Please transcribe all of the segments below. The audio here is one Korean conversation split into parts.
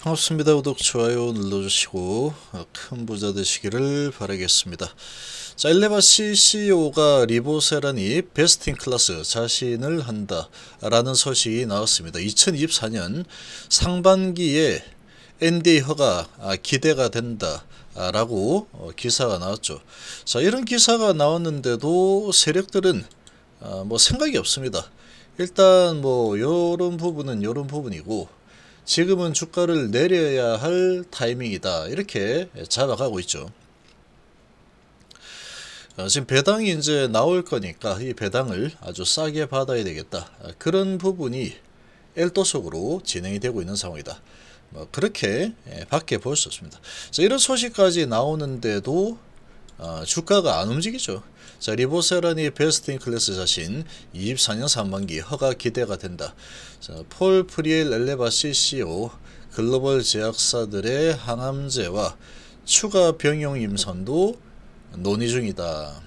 반갑습니다. 구독, 좋아요 눌러주시고 어, 큰 부자 되시기를 바라겠습니다. 자, 일레바 CCO가 e 리보세란이 베스트 인 클래스 자신을 한다 라는 소식이 나왔습니다. 2024년 상반기에 NDA 허가 아, 기대가 된다. 아, 라고 어, 기사가 나왔죠. 자, 이런 기사가 나왔는데도 세력들은 아, 뭐 생각이 없습니다. 일단 뭐 요런 부분은 요런 부분이고 지금은 주가를 내려야 할 타이밍이다. 이렇게 잡아가고 있죠. 어, 지금 배당이 이제 나올 거니까 이 배당을 아주 싸게 받아야 되겠다. 아, 그런 부분이 엘도속으로 진행이 되고 있는 상황이다. 뭐 그렇게 예, 밖에 볼 수 없습니다. 이런 소식까지 나오는데도 어, 주가가 안 움직이죠. 자, 리보세란이 베스트 클래스 자신 24년 상반기 허가 기대가 된다. 자, 폴 프리엘 엘레바 CCO 글로벌 제약사들의 항암제와 추가 병용 임선도 논의 중이다.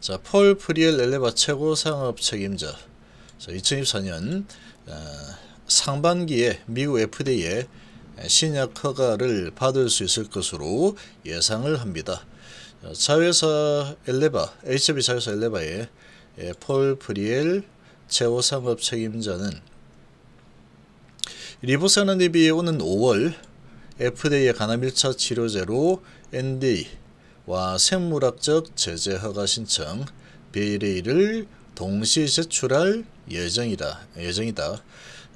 자, 폴 프리엘 엘레바 최고 상업 책임자. 자, 2024년 어, 상반기에 미국 FDA의 예, 신약 허가를 받을 수 있을 것으로 예상을 합니다. 자회사 어, 엘레바, HB 자회사 엘레바의 예, 폴 프리엘 제오상업 책임자는 리보사나닙이 오는 5월 FDA의 간암 1차 치료제로 NDA와 생물학적 제재 허가 신청 BLA를 동시 제출할 예정이다. 예정이다.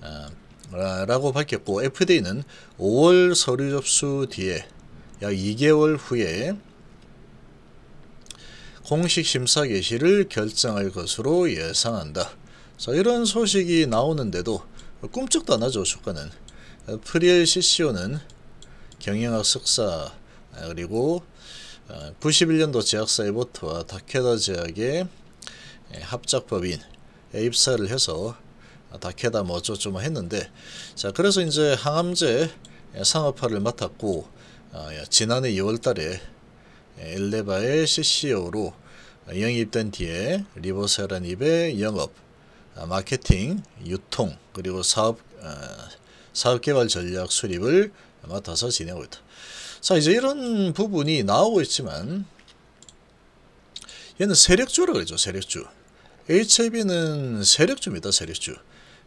어, 라고 밝혔고 FDA는 5월 서류 접수 뒤에 약 2개월 후에 공식 심사 개시를 결정할 것으로 예상한다. 자, 이런 소식이 나오는데도 꿈쩍도 안 하죠, 주가는. 프리엘 CCO는 경영학 석사 그리고 91년도 어, 제약사 에버트와 다케다 제약의 합작법인 입사를 해서 다케다 아, 뭐 어쩌고저쩌고 했는데 자 그래서 이제 항암제 상업화를 맡았고 어, 지난해 2월달에 엘레바의 CCO로 영입된 뒤에 리보세라닙의 영업, 아, 마케팅, 유통 그리고 사업 어, 사업개발 전략 수립을 맡아서 진행하고 있다. 자 이제 이런 부분이 나오고 있지만 얘는 세력주라고 그러죠 세력주. HIV는 세력주입니다 세력주.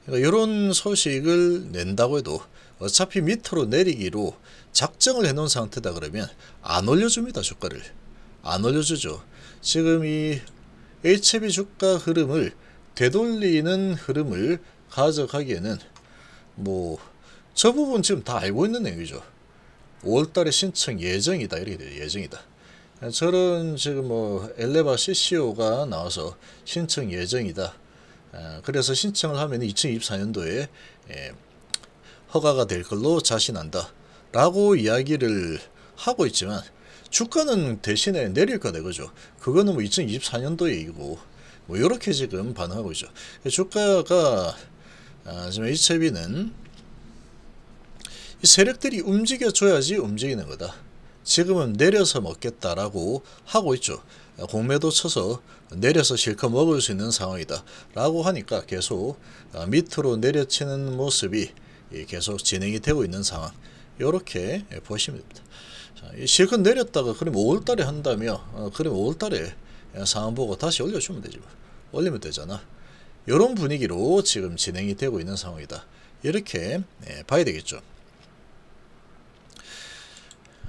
그러니까 이런 소식을 낸다고 해도 어차피 밑으로 내리기로 작정을 해놓은 상태다 그러면 안 올려줍니다 주가를 안 올려주죠 지금 이 HB e 주가 흐름을 되돌리는 흐름을 가져가기에는 뭐 저 부분 지금 다 알고 있는 내용이죠 5월달에 신청 예정이다 이렇게 돼요 예정이다 저런 지금 뭐 엘레바 CCO가 나와서 신청 예정이다 아, 그래서 신청을 하면 2024년도에 예, 허가가 될 걸로 자신한다 라고 이야기를 하고 있지만 주가는 대신에 내릴 거다 그죠 그거는 뭐 2024년도 얘기고 뭐 이렇게 지금 반응하고 있죠 주가가 아, 지금 HB는 e 세력들이 움직여줘야지 움직이는 거다 지금은 내려서 먹겠다라고 하고 있죠 공매도 쳐서 내려서 실컷 먹을 수 있는 상황이다 라고 하니까 계속 아, 밑으로 내려치는 모습이 계속 진행이 되고 있는 상황 이렇게 보시면 됩니다 자, 실컷 내렸다가 그럼 5월달에 한다며 어, 그럼 5월달에 상황 보고 다시 올려주면 되지 뭐. 올리면 되잖아 이런 분위기로 지금 진행이 되고 있는 상황이다 이렇게 예, 봐야 되겠죠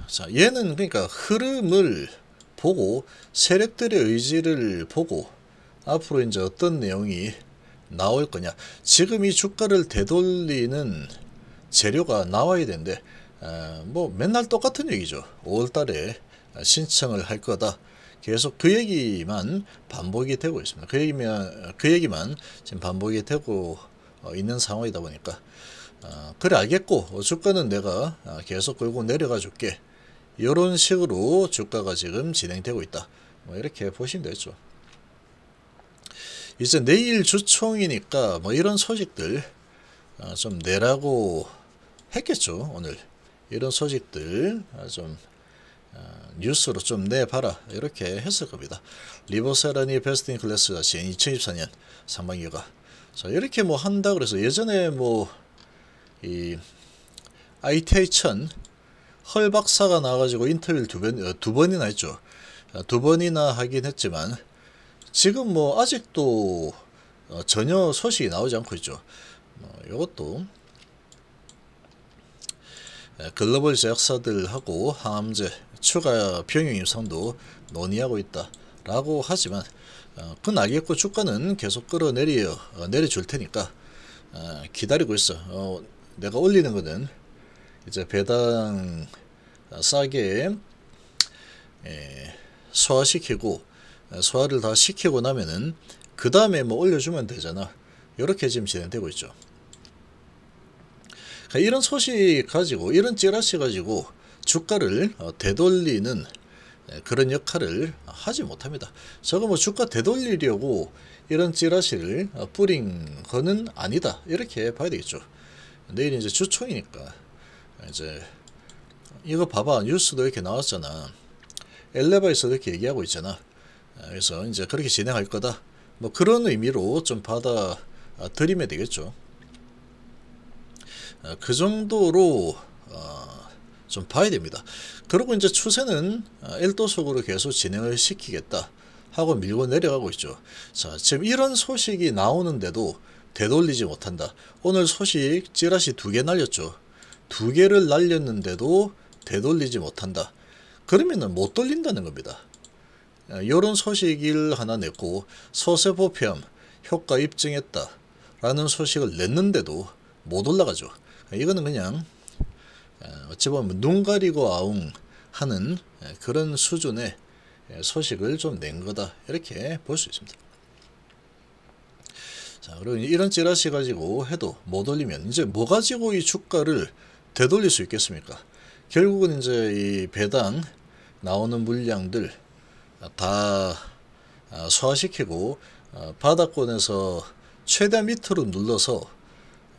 자 얘는 그러니까 흐름을 보고 세력들의 의지를 보고 앞으로 이제 어떤 내용이 나올 거냐. 지금 이 주가를 되돌리는 재료가 나와야 되는데 어, 뭐 맨날 똑같은 얘기죠. 5월달에 신청을 할 거다. 계속 그 얘기만 반복이 되고 있습니다. 그 얘기면 그 얘기만 지금 반복이 되고 어, 있는 상황이다 보니까 어, 그래 알겠고 어, 주가는 내가 어, 계속 끌고 내려가 줄게. 이런 식으로 주가가 지금 진행되고 있다. 뭐 이렇게 보시면 되죠. 이제 내일 주총이니까 뭐 이런 소식들 아, 좀 내라고 했겠죠 오늘 이런 소식들 아, 좀 아, 뉴스로 좀 내봐라 이렇게 했을 겁니다 리버세라니 베스트 인 클래스 자신 2024년 상반기가 자 이렇게 뭐 한다 그래서 예전에 뭐 이 아이테이천 헐 박사가 나가지고 인터뷰를 두, 번, 어, 두 번이나 했죠. 아, 두 번이나 하긴 했지만 지금 뭐 아직도 어, 전혀 소식이 나오지 않고 있죠. 이것도 뭐, 글로벌 제약사들하고 항암제 추가 병용 임상도 논의하고 있다라고 하지만 어, 그건 겠고 주가는 계속 끌어내려 내려줄 테니까 기다리고 있어. 내가 올리는 거는 이제 배당 아, 싸게 예, 소화시키고 아, 소화를 다 시키고 나면은 그 다음에 뭐 올려주면 되잖아 이렇게 지금 진행되고 있죠 그러니까 이런 소식 가지고 이런 찌라시 가지고 주가를 어, 되돌리는 예, 그런 역할을 하지 못합니다 저거 뭐 주가 되돌리려고 이런 찌라시를 어, 뿌린 거는 아니다 이렇게 봐야 되겠죠 내일 이제 주총이니까 이제 이거 봐봐 뉴스도 이렇게 나왔잖아 엘레바에서 이렇게 얘기하고 있잖아 그래서 이제 그렇게 진행할 거다 뭐 그런 의미로 좀 받아들이면 아, 되겠죠 아, 그 정도로 아, 좀 봐야 됩니다 그리고 이제 추세는 엘도속으로 계속 진행을 시키겠다 하고 밀고 내려가고 있죠 자 지금 이런 소식이 나오는데도 되돌리지 못한다 오늘 소식 찌라시 두 개 날렸죠 두 개를 날렸는데도 되돌리지 못한다. 그러면은 못 돌린다는 겁니다. 이런 아, 소식을 하나 냈고 소세포피암 효과 입증했다 라는 소식을 냈는데도 못 올라가죠. 이거는 그냥 아, 어찌 보면 눈 가리고 아웅 하는 아, 그런 수준의 소식을 좀 낸 거다 이렇게 볼 수 있습니다. 자 그리고 이런 찌라시 가지고 해도 못 올리면 이제 뭐 가지고 이 주가를 되돌릴 수 있겠습니까? 결국은 이제 이 배당 나오는 물량들 다 아, 소화시키고 아, 바닥권에서 최대한 밑으로 눌러서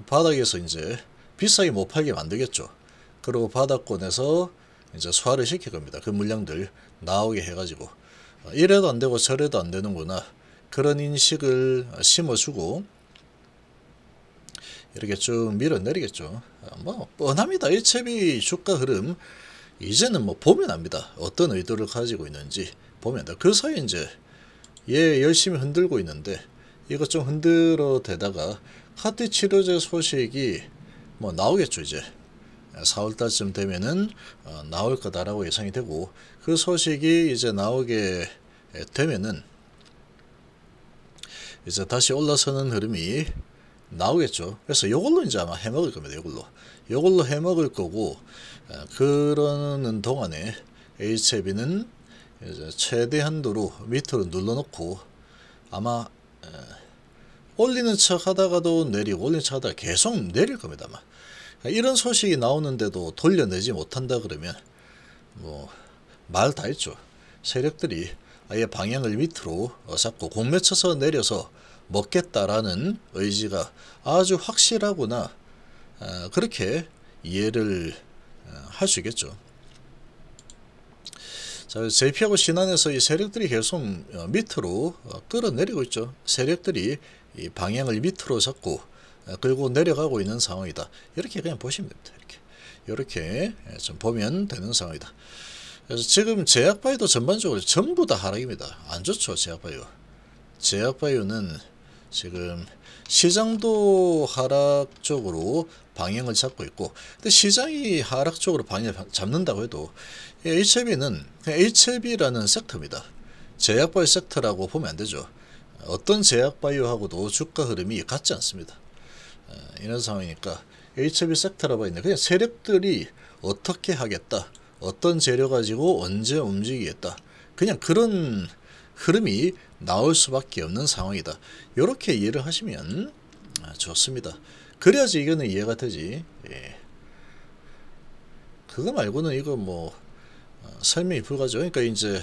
바닥에서 이제 비싸게 못 팔게 만들겠죠. 그리고 바닥권에서 이제 소화를 시킬 겁니다. 그 물량들 나오게 해가지고 아, 이래도 안 되고 저래도 안 되는구나 그런 인식을 심어주고 이렇게 쭉 밀어내리겠죠. 뭐 뻔합니다. 일체비 주가 흐름 이제는 뭐 보면 압니다. 어떤 의도를 가지고 있는지 보면 다그 사이 이제 얘 예, 열심히 흔들고 있는데 이것 좀 흔들어 대다가 카티 치료제 소식이 뭐 나오겠죠 이제 4월달쯤 되면은 어, 나올 거다라고 예상이 되고 그 소식이 이제 나오게 되면은 이제 다시 올라서는 흐름이 나오겠죠. 그래서 이걸로 이제 아마 해먹을 겁니다. 이걸로. 이걸로 해먹을 거고 어, 그러는 동안에 HB는 이제 최대한도로 밑으로 눌러놓고 아마 어, 올리는 척 하다가도 내리고 올리는 척 하다가 계속 내릴 겁니다. 아마. 그러니까 이런 소식이 나오는데도 돌려내지 못한다 그러면 뭐 말 다 했죠. 세력들이 아예 방향을 밑으로 어, 잡고 공매쳐서 내려서 먹겠다라는 의지가 아주 확실하구나 아, 그렇게 이해를 할수겠죠 아, 자, JP하고 신안에서 이 세력들이 계속 어, 밑으로 어, 끌어내리고 있죠. 세력들이 이 방향을 밑으로 잡고 아, 끌고 내려가고 있는 상황이다. 이렇게 그냥 보시면 됩니다. 이렇게 이렇게 예, 좀 보면 되는 상황이다. 그래서 지금 제약바이도 전반적으로 전부 다 하락입니다. 안 좋죠 제약바이오. 제약바이오는 지금 시장도 하락 쪽으로 방향을 잡고 있고 근데 시장이 하락 쪽으로 방향을 잡는다고 해도 예, HLB는 HLB라는 섹터입니다. 제약바이오 섹터라고 보면 안 되죠. 어떤 제약바이오하고도 주가 흐름이 같지 않습니다. 어, 이런 상황이니까 HLB 섹터라고 있는데 그냥 세력들이 어떻게 하겠다. 어떤 재료 가지고 언제 움직이겠다. 그냥 그런 흐름이 나올 수밖에 없는 상황이다. 이렇게 이해를 하시면 아, 좋습니다. 그래야지 이거는 이해가 되지. 예. 그거 말고는 이거 뭐 어, 설명이 불가죠. 그러니까 이제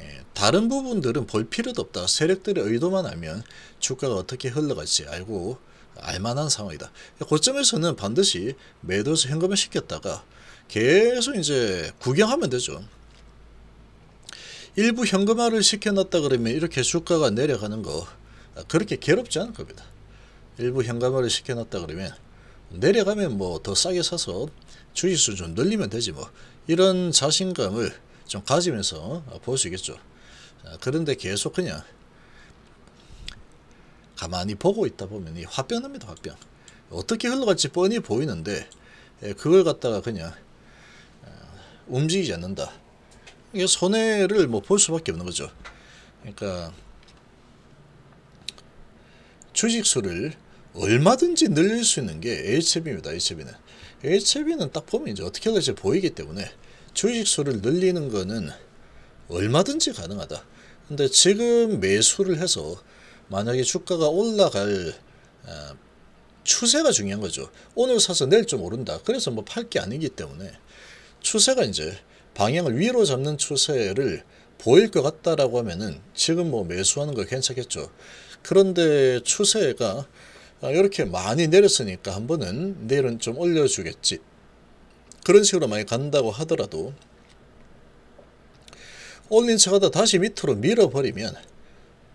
예, 다른 부분들은 볼 필요도 없다. 세력들의 의도만 알면 주가가 어떻게 흘러갈지 알고 알만한 상황이다. 고점에서는 반드시 매도해서 현금을 시켰다가 계속 이제 구경하면 되죠. 일부 현금화를 시켜놨다 그러면 이렇게 주가가 내려가는 거 아, 그렇게 괴롭지 않을 겁니다. 일부 현금화를 시켜놨다 그러면 내려가면 뭐 더 싸게 사서 주식수 좀 늘리면 되지 뭐 이런 자신감을 좀 가지면서 아, 볼수 있겠죠. 아, 그런데 계속 그냥 가만히 보고 있다 보면 이 화병납니다 화병 어떻게 흘러갈지 뻔히 보이는데 예, 그걸 갖다가 그냥 움직이지 않는다 이게 손해를 뭐 볼 수밖에 없는 거죠. 그러니까 주식 수를 얼마든지 늘릴 수 있는 게 HB입니다. HB는 HB는 딱 보면 이제 어떻게 될지 보이기 때문에 주식 수를 늘리는 거는 얼마든지 가능하다. 근데 지금 매수를 해서 만약에 주가가 올라갈 어, 추세가 중요한 거죠. 오늘 사서 내일 좀 오른다. 그래서 뭐 팔 게 아니기 때문에 추세가 이제 방향을 위로 잡는 추세를 보일 것 같다라고 하면은 지금 뭐 매수하는 거 괜찮겠죠. 그런데 추세가 아, 이렇게 많이 내렸으니까 한 번은 내일은 좀 올려주겠지. 그런 식으로 많이 간다고 하더라도 올린 척하다 다시 밑으로 밀어버리면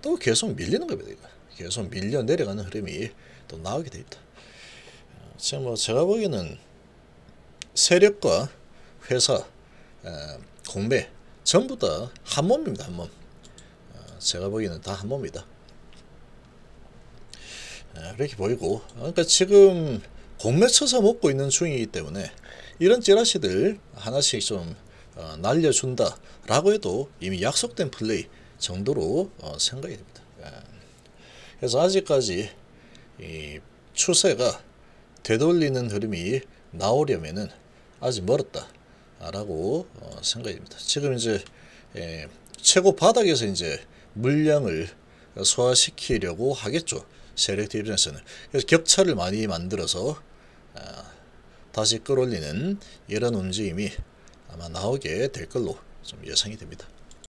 또 계속 밀리는 겁니다. 계속 밀려 내려가는 흐름이 또 나오게 됩니다. 아, 지금 뭐 제가 보기에는 세력과 회사 어, 공매 전부 다 한 몸입니다. 한 몸. 어, 제가 보기에는 다 한 몸이다. 어, 렇게 보이고 어, 그러니까 지금 공매 쳐서 먹고 있는 중이기 때문에 이런 찌라시들 하나씩 좀 날려준다 라고 해도 이미 약속된 플레이 정도로 생각이 됩니다. 예. 그래서 아직까지 이 추세가 되돌리는 흐름이 나오려면 아직 멀었다. 라고 어, 생각이 됩니다. 지금 이제 예, 최고 바닥에서 이제 물량을 소화시키려고 하겠죠. 셀렉트 입장에서는. 그래서 격차를 많이 만들어서 아, 다시 끌어올리는 이런 움직임이 아마 나오게 될 걸로 좀 예상이 됩니다.